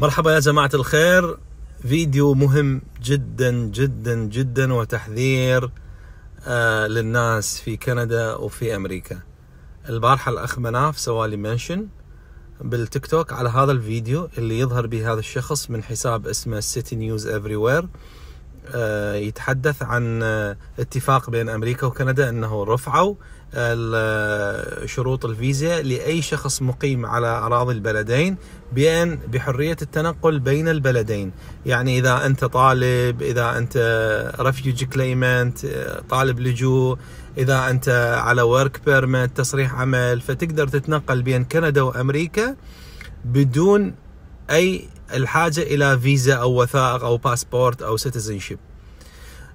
مرحبا يا جماعة الخير فيديو مهم جدا جدا جدا وتحذير آه للناس في كندا وفي أمريكا البارحة الأخ مناف سوالي منشن بالتيك توك على هذا الفيديو اللي يظهر به هذا الشخص من حساب اسمه سيتي نيوز افري وير آه، يتحدث عن آه، اتفاق بين امريكا وكندا انه رفعوا آه، شروط الفيزا لاي شخص مقيم على اراضي البلدين بان بحريه التنقل بين البلدين، يعني اذا انت طالب، اذا انت ريفيوج كليمنت، طالب لجوء، اذا انت على ورك بيرمت تصريح عمل، فتقدر تتنقل بين كندا وامريكا بدون اي الحاجه الى فيزا او وثائق او باسبورت او سيتيزنشيب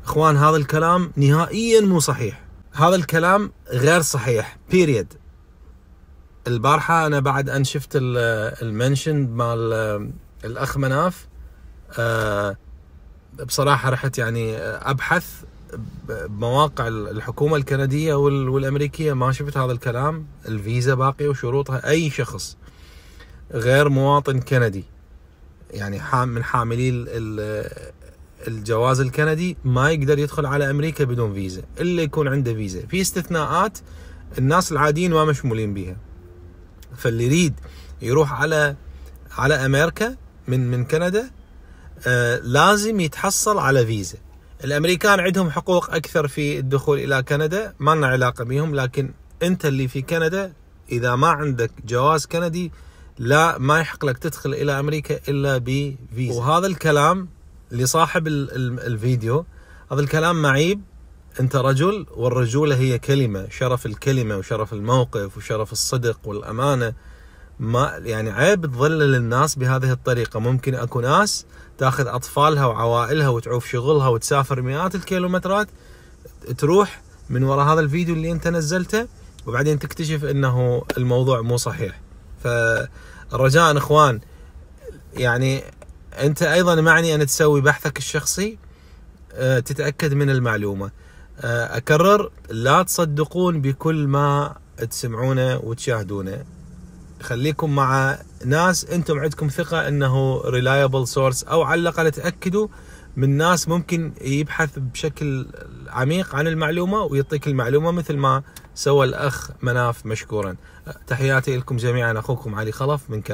اخوان هذا الكلام نهائيا مو صحيح هذا الكلام غير صحيح بيريد البارحه انا بعد ان شفت المنشن مال آه، الاخ مناف آه، بصراحه رحت يعني آه، ابحث بمواقع الحكومه الكنديه والامريكيه ما شفت هذا الكلام الفيزا باقيه وشروطها اي شخص غير مواطن كندي يعني من حاملي الجواز الكندي ما يقدر يدخل على امريكا بدون فيزا الا يكون عنده فيزا في استثناءات الناس العاديين ما مشمولين بها فاللي يريد يروح على على امريكا من من كندا آه لازم يتحصل على فيزا الامريكان عندهم حقوق اكثر في الدخول الى كندا ما لنا علاقه بهم لكن انت اللي في كندا اذا ما عندك جواز كندي لا ما يحق لك تدخل الى امريكا الا بفيزا وهذا الكلام لصاحب الفيديو هذا الكلام معيب انت رجل والرجوله هي كلمه شرف الكلمه وشرف الموقف وشرف الصدق والامانه ما يعني عيب تظلل الناس بهذه الطريقه ممكن اكو ناس تاخذ اطفالها وعوائلها وتعوف شغلها وتسافر مئات الكيلومترات تروح من وراء هذا الفيديو اللي انت نزلته وبعدين تكتشف انه الموضوع مو صحيح فرجاء اخوان يعني انت ايضا معني ان تسوي بحثك الشخصي آه، تتاكد من المعلومه آه، اكرر لا تصدقون بكل ما تسمعونه وتشاهدونه خليكم مع ناس انتم عندكم ثقه انه ريلايبل سورس او على الاقل تاكدوا من ناس ممكن يبحث بشكل عميق عن المعلومه ويعطيك المعلومه مثل ما سوى الاخ مناف مشكورا تحياتي لكم جميعا اخوكم علي خلف من كرم